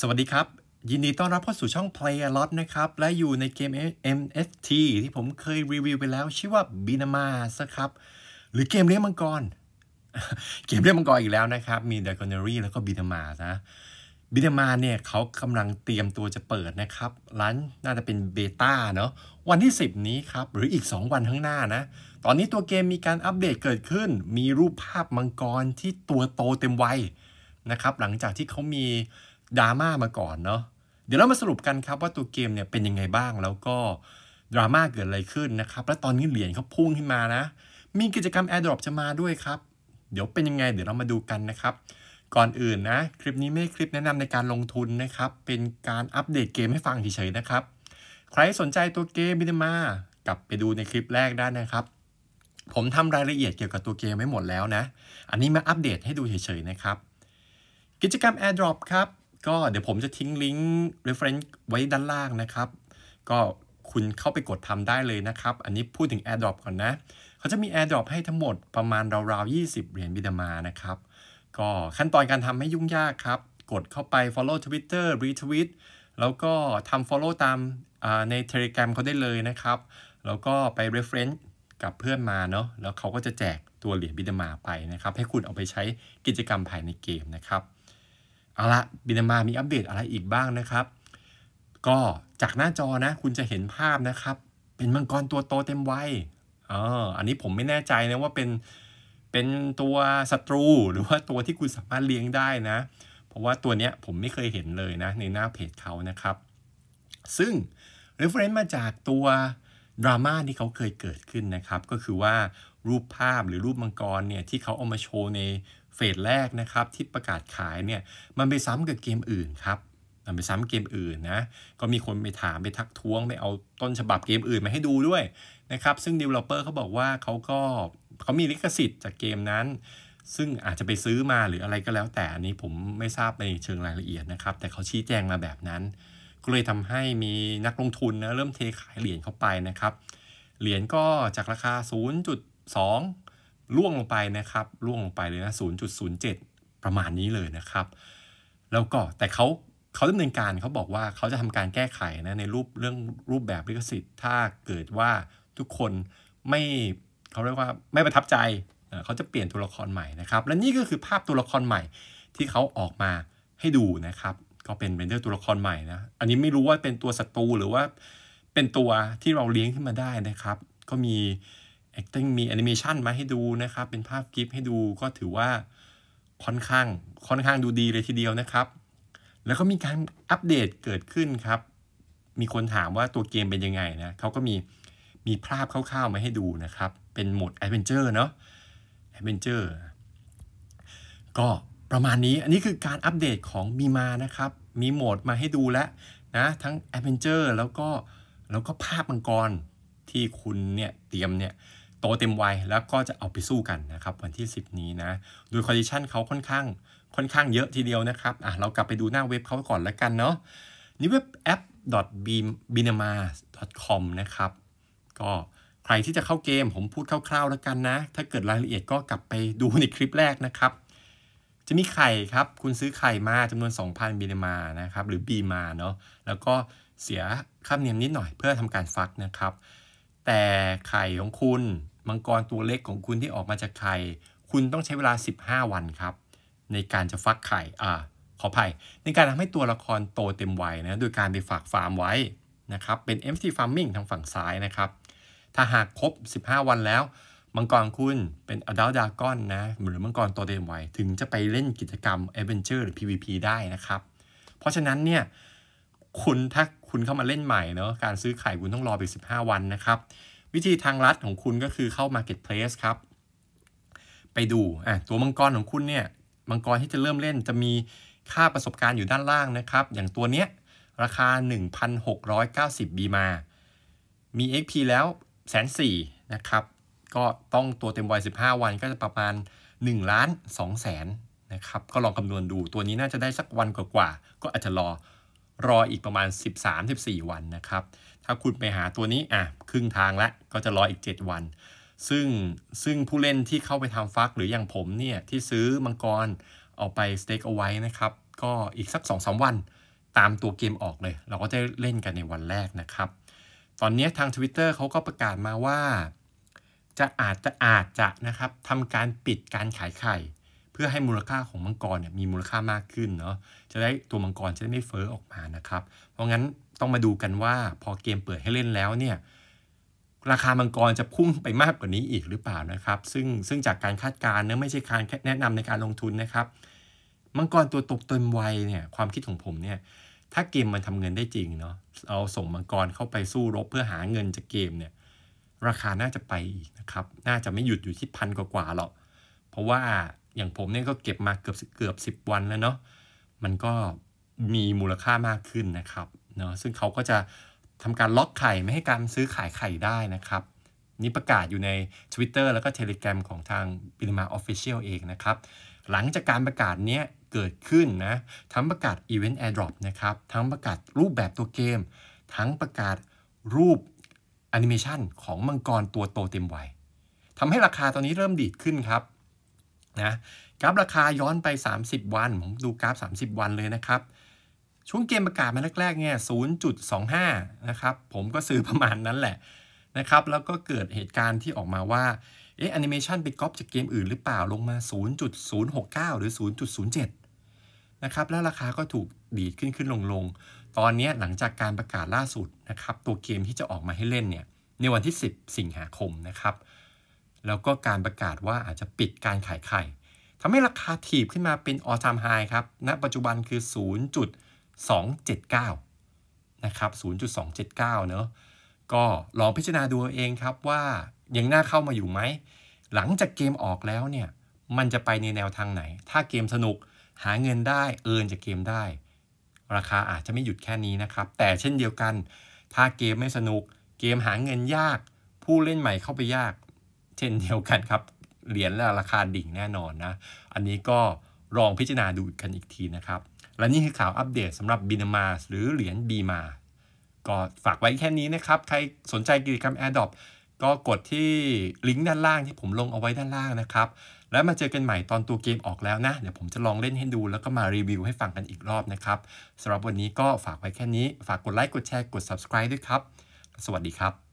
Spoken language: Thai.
สวัสดีครับ ยินดีต้อนรับเข้าสู่ช่อง Play a lot นะครับ และอยู่ในเกม MFT ที่ผมเคยรีวิวไปแล้ว ชื่อว่า b i n a m a สครับ หรือเกมเลี้ยงมังกร เกมเลี้ยงมังกรอีกแล้วนะครับ มี d i a g o n a r y แล้วก็ b i n a m a นะบินมาเนี่ยเขากำลังเตรียมตัวจะเปิดนะครับร้านน่าจะเป็นเบต้าเนาะวันที่ 10 นี้ครับ หรืออีก 2 วันข้างหน้านะตอนนี้ตัวเกมมีการอัปเดตเกิดขึ้น มีรูปภาพมังกรที่ตัวโตเต็มวัยนะครับหลังจากที่เขามีดราม่ามาก่อน เนาะเดี๋ยวเรามาสรุปกันครับว่าตัวเกมเนี่ยเป็นยังไงบ้าง แล้วก็ดราม่าเกิดอะไรขึ้นนะครับแล้วตอนนี้เหรียญเขาพุ่งขึ้นมานะ มีกิจกรรมแอร์ดรอปจะมาด้วยครับ เดี๋ยวเป็นยังไงเดี๋ยวเรามาดูกันนะครับ ก่อนอื่นนะ คลิปนี้ไม่คลิปแนะนำในการลงทุนนะครับ เป็นการอัปเดตเกมให้ฟังเฉยๆนะครับ ใครสนใจตัวเกมมินดมากลับไปดูในคลิปแรกได้นะครับ ผมทำรายละเอียดเกี่ยวกับตัวเกมไว้หมดแล้วนะ อันนี้มาอัปเดตให้ดูเฉยๆนะครับ กิจกรรมแอร์ดรอปครับก็เดี๋ยวผมจะทิ้งลิงก์ reference ไว้ด้านล่างนะครับ ก็คุณเข้าไปกดทำได้เลยนะครับ อันนี้พูดถึง AirDrop ก่อนนะ เขาจะมี AirDrop ให้ทั้งหมดประมาณราวๆ20 เหรียญบิดามานะครับ ก็ขั้นตอนการทำไม่ยุ่งยากครับ กดเข้าไป follow Twitter retweet แล้วก็ทำ follow ตามใน Telegram เขาได้เลยนะครับ แล้วก็ไป reference กับเพื่อนมาเนาะแล้วเขาก็จะแจกตัวเหรียญบิดามาไปนะครับ ให้คุณเอาไปใช้กิจกรรมภายในเกมนะครับเอาละบินามามีอัปเดตอะไรอีกบ้างนะครับ ก็จากหน้าจอนะ คุณจะเห็นภาพนะครับ เป็นมังกรตัวโตเต็มวัยอ๋ออันนี้ผมไม่แน่ใจนะว่าเป็นเป็นตัวศัตรูหรือว่าตัวที่คุณสามารถเลี้ยงได้นะ เพราะว่าตัวเนี้ยผมไม่เคยเห็นเลยนะ ในหน้าเพจเขานะครับ ซึ่ง r e f e r e n c ์มาจากตัวดราม่าที่เขาเคยเกิดขึ้นนะครับก็คือว่ารูปภาพหรือรูปมังกรเนี่ยที่เขาเอามาโชว์ในเฟสแรกนะครับที่ประกาศขายเนี่ยมันไปซ้ำกับเกมอื่นครับนไปซ้ำเกมอื่นนะ ก็มีคนไปถามไปทักท้วงไปเอาต้นฉบับเกมอื่นมาให้ดูด้วยนะครับ ซึ่งด d ลอปเปอร์เขาบอกว่าเขาก็เขามีลิขสิทธิ์จากเกมนั้น ซึ่งอาจจะไปซื้อมาหรืออะไรก็แล้ว แต่อันนี้ผมไม่ทราบในเชิงรายละเอียดนะครับ แต่เขาชี้แจงมาแบบนั้น ก็เลยทำให้มีนักลงทุนนะเริ่มเทขายเหรียญเข้าไปนะครับ เหรียญก็จากราคา 0.2ล่วงลงไปนะครับล่วงลงไปเลยนะ 0.07 ประมาณนี้เลยนะครับ แล้วก็แต่เขาเขาดำเนินการเขาบอกว่าเขาจะทำการแก้ไขนะในรูปเรื่องรูปแบบลิขสิทธิ์ถ้าเกิดว่าทุกคนไม่เขาเรียกว่าไม่ประทับใจเขาจะเปลี่ยนตัวละครใหม่นะครับและนี่ก็คือภาพตัวละครใหม่ ที่เขาออกมาให้ดูนะครับ ก็เป็นเบนเดอร์ตัวละครใหม่นะอันนี้ไม่รู้ว่าเป็นตัวศัตรูหรือว่าเป็นตัวที่เราเลี้ยงขึ้นมาได้นะครับ ก็มี acting มี animation มาให้ดูนะครับเป็นภาพกิฟให้ดูก็ถือว่าค่อนข้างค่อนข้างดูดีเลยทีเดียวนะครับ แล้วก็มีการอัปเดตเกิดขึ้นครับ มีคนถามว่าตัวเกมเป็นยังไงนะเขาก็มีมีภาพคร่าวๆ มาให้ดูนะครับ เป็นโหมดแอดเวนเจอร์เนาะแอดเวนเจอร์ก็ประมาณนี้อันนี้คือการอัปเดตของมีมานะครับมีโหมดมาให้ดูแล้วนะทั้งแอดเวนเจอร์แล้วก็แล้วก็ภาพมังกรที่คุณเนี่ยเตรียมเนี่ยโตเต็มวัยแล้วก็จะเอาไปสู้กันนะครับวันที่ 10 นี้นะโดยคอนดิชันเขาค่อนข้างค่อนข้างเยอะทีเดียวนะครับอ่ะเรากลับไปดูหน้าเว็บเขาก่อนแล้วกันเนาะนี่เว็บแอป b i n a m a c o m นะครับก็ใครที่จะเข้าเกมผมพูดคร่าวๆ แล้วกันนะ ถ้าเกิดรายละเอียดก็กลับไปดูในคลิปแรกนะครับ จะมีไข่ครับ คุณซื้อไข่มาจำนวน 2,000บินมานะครับหรือบีมาเนาะแล้วก็เสียค่าเนียมนิดหน่อยเพื่อทำการฟักนะครับ แต่ไข่ของคุณมังกรตัวเล็กของคุณที่ออกมาจากไข่คุณต้องใช้เวลา 15 วันครับ ในการจะฟักไข่อ่า ขออภัยในการทำให้ตัวละครโตเต็มวัยนะโดยการไปฝากฟาร์มไว้นะครับเป็น m c t farming ทางฝั่งซ้ายนะครับ ถ้าหากครบ 15 วันแล้ว มังกรคุณเป็น adult d r a g o นะหรือมังกรโตเต็มวัยถึงจะไปเล่นกิจกรรม adventure หรือ PVP ได้นะครับ เพราะฉะนั้นเนี่ยคุณถ้าคุณเข้ามาเล่นใหม่เนาะการซื้อไข่คุณต้องรอไป 15 วันนะครับวิธีทางลัดของคุณก็คือเข้า Marketplace ครับ ไปดูอ่ตัวมังกรของคุณเนี่ยมังกรที่จะเริ่มเล่น จะมีค่าประสบการณ์อยู่ด้านล่างนะครับ อย่างตัวเนี้ย ราคา 1,690บีมามี XP แล้วแสนสี่นะครับ ก็ต้องตัวเต็มวัย 15 วันก็จะประมาณ1ล้าน2แสนนะครับ ก็ลองคำนวณดูตัวนี้น่าจะได้สักวันกว่าก็อาจจะรอรออีกประมาณ13-14วันนะครับ ถ้าคุณไปหาตัวนี้อ่ะครึ่งทางละก็จะรออีก 7 วัน ซึ่งซึ่งผู้เล่นที่เข้าไปทำฟัก หรืออย่างผมเนี่ยที่ซื้อมังกรเอาไปสเต็กเอาไว้นะครับ ก็อีกสัก 2-3 วัน ตามตัวเกมออกเลย เราก็จะเล่นกันในวันแรกนะครับ ตอนนี้ทาง Twitter เขาก็ประกาศมาว่า จะอาจจะอาจจะนะครับทำการปิดการขายไข่พื่อให้มูลค่าของมังกรเนี่ยมีมูลค่ามากขึ้นเนาะ จะได้ตัวมังกรจะได้ไม่เฟ้อออกมานะครับ เพราะงั้นต้องมาดูกันว่า พอเกมเปิดให้เล่นแล้วเนี่ยราคามังกรจะพุ่งไปมากกว่านี้อีกหรือเปล่านะครับ ซึ่งซึ่งจากการคาดการณ์เนะไม่ใช่การแนะนำในการลงทุนนะครับมังกรตัวตกเต็มวัยเนี่ยความคิดของผมเนี่ยถ้าเกมมันทำเงินได้จริงเนาะเอาส่งมังกรเข้าไปสู้รบ เพื่อหาเงินจากเกมเนี่ยราคาน่าจะไปอีกนะครับน่าจะไม่หยุดอยู่ที่พันกว่าๆหรอกเพราะว่าอย่างผมเนี่ยก็เก็บมาเกือบเกือบ 10 วันแล้วเนาะ มันก็มีมูลค่ามากขึ้นนะครับ เนาะซึ่งเขาก็จะทำการล็อกไข่ไม่ให้การซื้อขายไข่ได้นะครับ นี่ประกาศอยู่ใน Twitter แล้วก็ Telegram ของทางบิลมาออฟฟิเชียลเองนะครับ หลังจากการประกาศเนี้ยเกิดขึ้นนะทั้งประกาศ Event Airdrop นะครับ ทั้งประกาศรูปแบบตัวเกม ทั้งประกาศรูปแอนิเมชันของมังกรตัวโตเต็มวัยทำให้ราคาตอนนี้เริ่มดีดขึ้นครับนะกราฟราคาย้อนไป 30 วัน ผมดูกราฟ 30 วันเลยนะครับ ช่วงเกมประกาศมาแรกๆเนี่ย0.25นะครับผมก็ซื้อประมาณนั้นแหละนะครับ แล้วก็เกิดเหตุการณ์ที่ออกมาว่าเอ๊ะแอนิเมชันไปก๊อปจากเกมอื่นหรือเปล่าลงมา 0.069 หรือ 0.07นะครับแล้วราคาก็ถูกดีดขึ้นขึ้นลงลงตอนนี้หลังจากการประกาศล่าสุดนะครับตัวเกมที่จะออกมาให้เล่นเนี่ยในวันที่ 10 สิงหาคมนะครับแล้วก็การประกาศว่าอาจจะปิดการขายไข่ ทำให้ราคาถีบขึ้นมาเป็นออทามไฮครับณนะปัจจุบันคือ 0.279 นะครับ 0.279เนอะก็ลองพิจารณาดูเองครับว่ายังน่าเข้ามาอยู่ไหม หลังจากเกมออกแล้วเนี่ย มันจะไปในแนวทางไหน ถ้าเกมสนุกหาเงินได้ เอินจากเกมได้ ราคาอาจจะไม่หยุดแค่นี้นะครับ แต่เช่นเดียวกัน ถ้าเกมไม่สนุก เกมหาเงินยาก ผู้เล่นใหม่เข้าไปยากเช่นเดียวกันครับ เหรียญและราคาดิ่งแน่นอนนะ อันนี้ก็ลองพิจารณาดูกันอีกทีนะครับ และนี่คือข่าวอัปเดตสำหรับบินามาหรือเหรียญบีมา ก็ฝากไว้แค่นี้นะครับ ใครสนใจกิจกรรม AirDrop ก็กดที่ลิงก์ด้านล่างที่ผมลงเอาไว้ด้านล่างนะครับแล้วมาเจอกันใหม่ตอนตัวเกมออกแล้วนะ เดี๋ยวผมจะลองเล่นให้ดู แล้วก็มารีวิวให้ฟังกันอีกรอบนะครับสำหรับวันนี้ก็ฝากไว้แค่นี้ฝากกดไลค์กดแชร์กด subscribe ด้วยครับ สวัสดีครับ